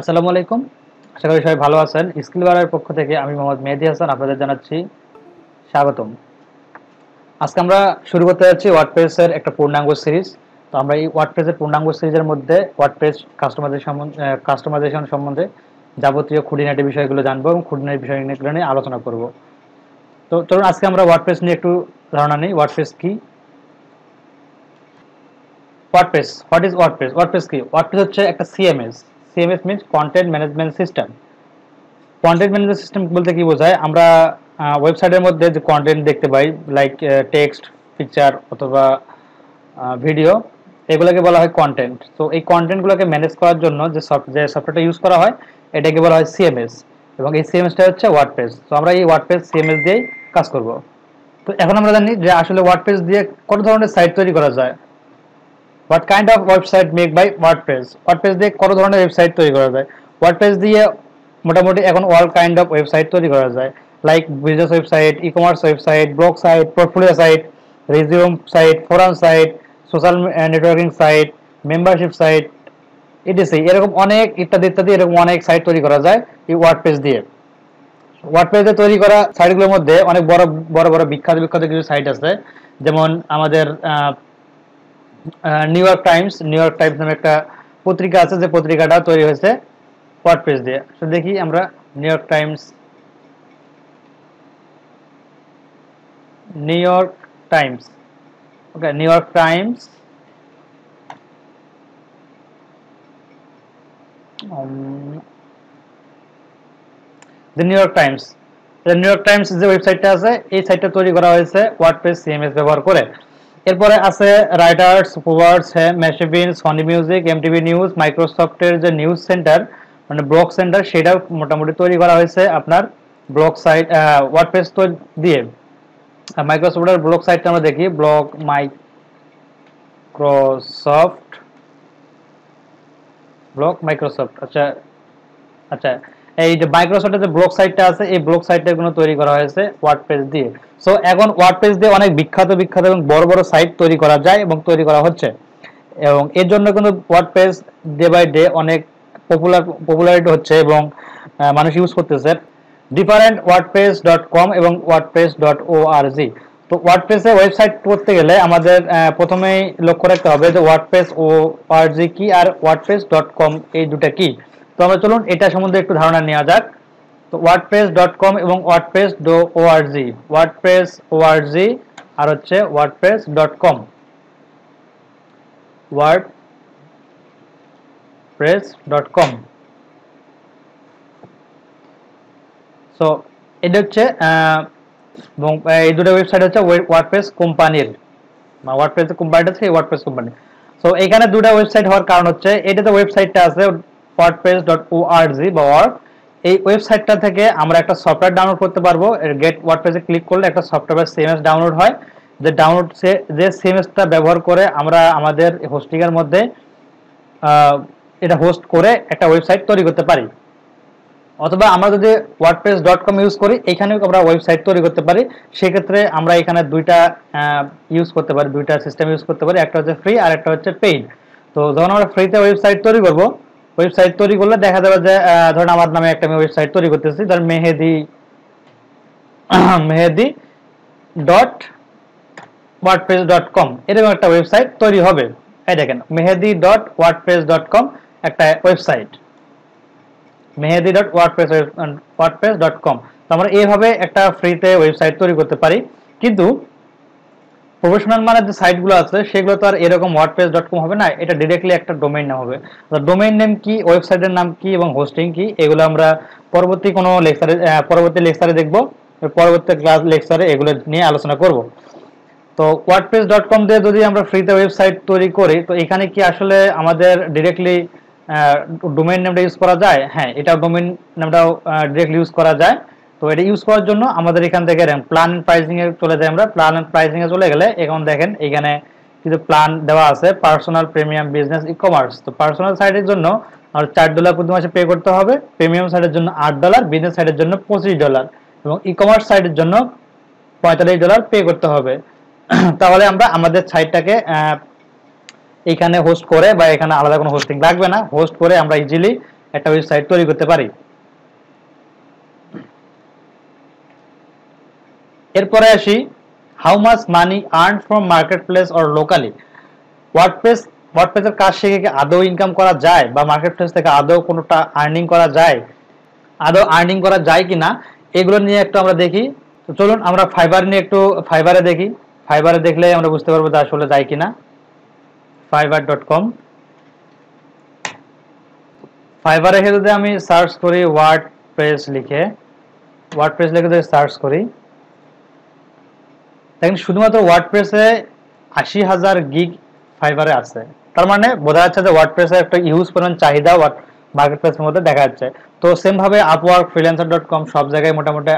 আসসালামু আলাইকুম আশা করি সবাই ভালো আছেন স্কিল বাড়ার পক্ষ থেকে আমি মোহাম্মদ মেহেদি হাসান আপনাদের জানাচ্ছি স্বাগতম আজকে আমরা শুরু করতে যাচ্ছি ওয়ার্ডপ্রেসের একটা পূর্ণাঙ্গ সিরিজ তো আমরা এই ওয়ার্ডপ্রেসের পূর্ণাঙ্গ সিরিজের মধ্যে ওয়ার্ডপ্রেস কাস্টমাইজেশন কাস্টমাইজেশন সম্বন্ধে যাবতীয় খুঁটিনাটি বিষয়গুলো জানবো এবং খুঁটিনাটি বিষয়গুলো নিয়ে আলোচনা করব তো চলুন আজকে আমরা ওয়ার্ডপ্রেস নিয়ে একটু ধারণা নিই ওয়ার্ডপ্রেস কি WordPress what is WordPress WordPress কি ওয়ার্ডপ্রেস হচ্ছে একটা CMS CMS means content management system content management system বলতে কি বোঝায় আমরা ওয়েবসাইটের মধ্যে যে কন্টেন্ট দেখতে পাই লাইক টেক্সট পিকচার অথবা ভিডিও এগুলোকে বলা হয় কন্টেন্ট তো এই কন্টেন্টগুলোকে ম্যানেজ করার জন্য যে যে সফটওয়্যারটা ইউজ করা হয় এটাকে বলা হয় সিএমএস এবং এই সিএমএসটা হচ্ছে ওয়ার্ডপ্রেস তো আমরা এই ওয়ার্ডপ্রেস সিএমএস দিয়েই কাজ করব তো এখন আমরা জানি যে আসলে ওয়ার্ডপ্রেস দিয়ে কত ধরনের সাইট তৈরি করা যায় what kind of website make by WordPress WordPress দিয়ে কত ধরনের ওয়েবসাইট তৈরি করা যায় ওয়ার্ডপ্রেস দিয়ে মোটামুটি এখন অল কাইন্ড অফ ওয়েবসাইট তৈরি করা যায় like business website e commerce website blog site portfolio site resume site forum site social networking site membership site ETC এরকম অনেক ইত্যাদি ইত্যাদি এরকম অনেক সাইট তৈরি করা যায় এই ওয়ার্ডপ্রেস দিয়ে দিয়ে তৈরি করা সাইটগুলোর মধ্যে অনেক বড় বড় বড় বিখ্যাত বিখ্যাত কিছু সাইট আছে যেমন আমাদের New York Times New York Times নামে একটা পত্রিকা আছে যে পত্রিকাটা তৈরি হয়েছে ওয়ার্ডপ্রেস দিয়ে তো দেখি আমরা New York Times New York Times okay New York Times the New York Times New York Times যে ওয়েবসাইটটা আছে এই সাইটটা তৈরি করা হয়েছে ওয়ার্ডপ্রেস সিএমএস ব্যবহার করে এরপরে আছে রাইডার্স ফোয়ার্ডস মেশেবিন সনি মিউজিক এমটিভি নিউজ মাইক্রোসফটের যে নিউজ সেন্টার মানে ব্লক সেন্টার সেটা মোটামুটি তৈরি করা হয়েছে আপনার ব্লক সাইট ওয়ার্ডপ্রেস তো দিয়ে মাইক্রোসফটের ব্লক সাইটটা আমরা দেখি ব্লগ মাইক্রোসফট ব্লক মাইক্রোসফট আচ্ছা আচ্ছা এই যে মাইক্রোসফটের যে ব্লক সাইটটা আছে এই ব্লক সাইটটা কোনো তৈরি করা হয়েছে ওয়ার্ডপ্রেস দিয়ে সো এখন ওয়ার্ডপ্রেস দিয়ে অনেক বিখ্যাত বিখ্যাত এবং বড় বড় সাইট তৈরি করা যায় এবং তৈরি করা হচ্ছে এবং এর জন্য কিন্তু ওয়ার্ডপ্রেস ডে বাই ডে অনেক পপুলার পপুলারিটি হচ্ছে এবং মানুষ ইউজ করতেছে ডিফারেন্ট ওয়ার্ডপ্রেস ডট কম এবং ওয়ার্ডপ্রেস ডট ও আর জি তো ওয়ার্ডপ্রেসে ওয়েবসাইট করতে গেলে আমাদের প্রথমেই লক্ষ্য রাখতে হবে যে ওয়ার্ডপ্রেস ও আর জি কি আর ওয়ার্ডপ্রেস ডট কম এই দুটা কি তো আমরা চলুন এটা সম্বন্ধে একটু ধারণা নেওয়া যাক তো ওয়ার্ডপ্রেস ডট কম এবং WordPress dot O R G WordPress O R G আর হচ্ছে WordPress dot com WordPress dot com so এটা হচ্ছে এবং এই দুটো ওয়েবসাইট হচ্ছে ওয়ার্ডপ্রেস কোম্পানির ওয়ার্ডপ্রেস কোম্পানিটা সেই ওয়ার্ডপ্রেস কোম্পানি সো এখানে দুটো ওয়েবসাইট হওয়ার কারণ হচ্ছে এটা তো ওয়েবসাইটটা আছে wordpress.org বা ওয়ার্ড এই ওয়েবসাইটটা থেকে আমরা একটা সফটওয়্যার ডাউনলোড করতে পারবো গেট ওয়ার্ডপ্রেসে ক্লিক করলে একটা সফটওয়্যার সেমএস ডাউনলোড হয় যে ডাউনলোড যে সেমএসটা ব্যবহার করে আমরা আমাদের হোস্টিংয়ের মধ্যে এটা হোস্ট করে একটা ওয়েবসাইট তৈরি করতে পারি অথবা আমরা যদি ওয়ার্ডপ্রেস ডট কম ইউজ করি এখানেও আমরা ওয়েবসাইট তৈরি করতে পারি সেক্ষেত্রে আমরা এখানে দুইটা ইউজ করতে পারি দুইটা সিস্টেম ইউজ করতে পারি একটা হচ্ছে ফ্রি আর একটা হচ্ছে পেইড তো যখন আমরা ফ্রিতে ওয়েবসাইট তৈরি করবো ওয়েবসাইট তৈরি করলে দেখা যাবে যে ধরেন আমার নামে একটা আমি ওয়েবসাইট তৈরি করতেছি ধরেন Mehedi Mehedi dot WordPress dot com এরকম একটা ওয়েবসাইট তৈরি হবে এই দেখেন Mehedi dot WordPress dot com একটা website Mehedi dot WordPress WordPress dot com আমরা এইভাবে একটা ফ্রিতে ওয়েবসাইট তৈরি করতে পারি কিন্তু প্রফেশনাল মানে যে সাইটগুলো আছে সেগুলো তো আর এরকম ওয়ার্ডপ্রেস ডট কম হবে না এটা ডিরেক্টলি একটা ডোমেইন নাম হবে ডোমেইন নেম কি ওয়েবসাইটের নাম কি এবং হোস্টিং কি এগুলো আমরা পরবর্তী কোনো লেকচারে পরবর্তী লেকচারে দেখব পরবর্তী ক্লাস লেকচারে এগুলো নিয়ে আলোচনা করব তো ওয়ার্ডপ্রেস ডট কম দিয়ে যদি আমরা ফ্রিতে ওয়েবসাইট তৈরি করি তো এখানে কি আসলে আমাদের ডিরেক্টলি ডোমেইন নেমটা ইউজ করা যায় হ্যাঁ এটা ডোমেইন নামটাও ডিরেক্টলি ইউজ করা যায় তো এটা ইউজ করার জন্য আমাদের এখান থেকে প্ল্যান প্রাইসিং এ চলে যাই আমরা প্ল্যান প্রাইসিং এ চলে গেলে এখন দেখেন এখানে কিছু প্ল্যান দেওয়া আছে personal premium business e commerce তো পার্সোনাল সাইডের জন্য আর চার ডলার প্রতি মাসে পে করতে হবে প্রিমিয়াম সাইডের জন্য আট ডলার বিজনেস সাইডের জন্য পঁচিশ ডলার এবং ই কমার্স সাইডের জন্য পঁয়তাল্লিশ ডলার পে করতে হবে তাহলে আমরা আমাদের সাইটটাকে এখানে হোস্ট করে বা এখানে আলাদা কোনো হোস্টিং লাগবে না হোস্ট করে আমরা ইজিলি একটা ওয়েবসাইট তৈরি করতে পারি এরপরে আসি how much money earn from marketplace or locally WordPress ওয়ার্ডপ্রেসের কাজ শিখে কি আদৌ ইনকাম করা যায় বা মার্কেট প্লেস থেকে আদৌ কোনোটা আর্নিং করা যায় আদৌ আর্নিং করা যায় কি না এগুলো নিয়ে একটু আমরা দেখি তো চলুন আমরা ফাইবার নিয়ে একটু ফাইবারে দেখি ফাইবারে দেখলে আমরা বুঝতে পারবো যে আসলে যায় কি না ফাইবার ডট কম ফাইবারে যদি আমি সার্চ করি ওয়ার্ড লিখে ওয়ার্ড লিখে যদি সার্চ করি দেখেন শুধুমাত্র ওয়ার্ডপ্রেসে আশি হাজার গিগ ফাইবারে আছে তার মানে বোঝা যাচ্ছে যে ওয়ার্ডপ্রেসে একটা ইউজ পরিমাণ চাহিদা মার্কেট প্লেসের মধ্যে দেখা যাচ্ছে তো সেমভাবে আপওয়ার্ক ফ্রিল্যান্সার ডট কম সব জায়গায় মোটামুটি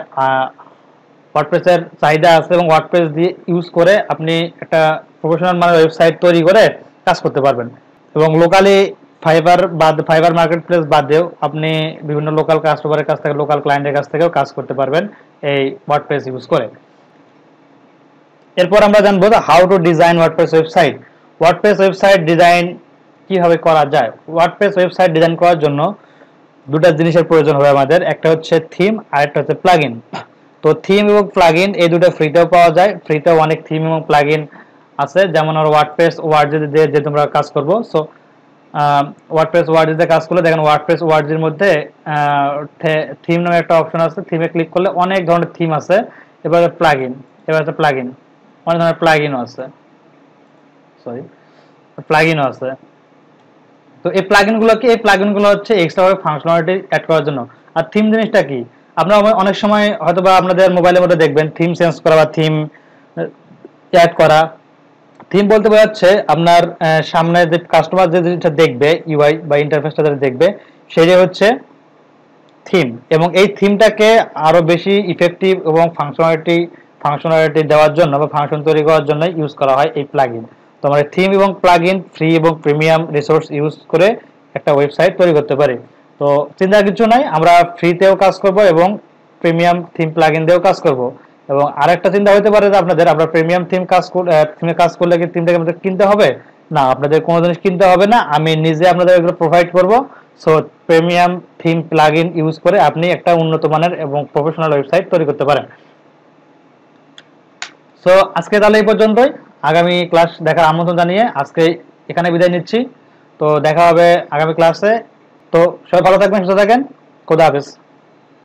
ওয়ার্ডপ্রেসের চাহিদা আছে এবং ওয়ার্ডপ্রেস দিয়ে ইউজ করে আপনি একটা প্রফেশনাল মানে ওয়েবসাইট তৈরি করে কাজ করতে পারবেন এবং লোকালি ফাইবার বাদ ফাইবার মার্কেট প্লেস বাদেও আপনি বিভিন্ন লোকাল কাস্টমারের কাছ থেকে লোকাল ক্লায়েন্টের কাছ থেকেও কাজ করতে পারবেন এই ওয়ার্ডপ্রেস ইউজ করে এরপর আমরা জানবো how to design WordPress website WordPress website design কিভাবে করা যায় ওয়ার্ডপ্রেস ওয়েবসাইট ডিজাইন করার জন্য দুটো জিনিসের প্রয়োজন হবে আমাদের একটা হচ্ছে থিম আর একটা হচ্ছে প্লাগইন তো থিম এবং প্লাগইন এই দুটো ফ্রিতেও পাওয়া যায় ফ্রিতেও অনেক থিম এবং প্লাগইন আছে যেমন আর ওয়ার্ডপ্রেস ওয়ার্ডজি দিয়ে যে তোমরা কাজ করবো সো ওয়ার্ডপ্রেস দিয়ে কাজ করলে দেখেন ওয়ার্ডপ্রেস ওয়ার্ডের মধ্যে থিম নামে একটা অপশন আছে থিমে ক্লিক করলে অনেক ধরনের থিম আছে এবার প্লাগইন এবার হচ্ছে প্লাগইন অনেক ধরনের প্লাগ আছে সরি প্লাগ আছে তো এই প্লাগ ইনগুলোকে এই প্লাগ ইনগুলো হচ্ছে এক্সট্রাভাবে ফাংশনালিটি অ্যাড করার জন্য আর থিম জিনিসটা কি আপনারা অনেক সময় হয়তো বা আপনাদের মোবাইলের মধ্যে দেখবেন থিম চেঞ্জ করা বা থিম অ্যাড করা থিম বলতে বোঝাচ্ছে আপনার সামনে যে কাস্টমার যে জিনিসটা দেখবে ইউআই বা ইন্টারফেসটা যারা দেখবে সেটা হচ্ছে থিম এবং এই থিমটাকে আরো বেশি ইফেক্টিভ এবং ফাংশনালিটি ফাংশনালিটি দেওয়ার জন্য বা ফাংশন তৈরি করার জন্য ইউজ করা হয় এই প্লাগ ইন তোমরা থিম এবং প্লাগ ইন ফ্রি এবং প্রিমিয়াম রিসোর্স ইউজ করে একটা ওয়েবসাইট তৈরি করতে পারি তো চিন্তা কিছু নাই আমরা ফ্রিতেও কাজ করব এবং প্রিমিয়াম থিম প্লাগ ইন দিয়েও কাজ করব এবং আরেকটা চিন্তা হতে পারে যে আপনাদের আমরা প্রিমিয়াম থিম কাজ থিমে কাজ করলে কি থিমটাকে আমাদের কিনতে হবে না আপনাদের কোনো জিনিস কিনতে হবে না আমি নিজে আপনাদের এগুলো প্রোভাইড করব so premium theme plug use করে আপনি একটা উন্নত মানের এবং প্রফেশনাল ওয়েবসাইট তৈরি করতে পারেন সো আজকে তাহলে এই পর্যন্তই আগামী ক্লাস দেখার আমন্ত্রণ জানিয়ে আজকে এখানে বিদায় নিচ্ছি তো দেখা হবে আগামী ক্লাসে তো সবাই ভালো থাকবেন সুস্থ থাকেন খোদা হাফিজ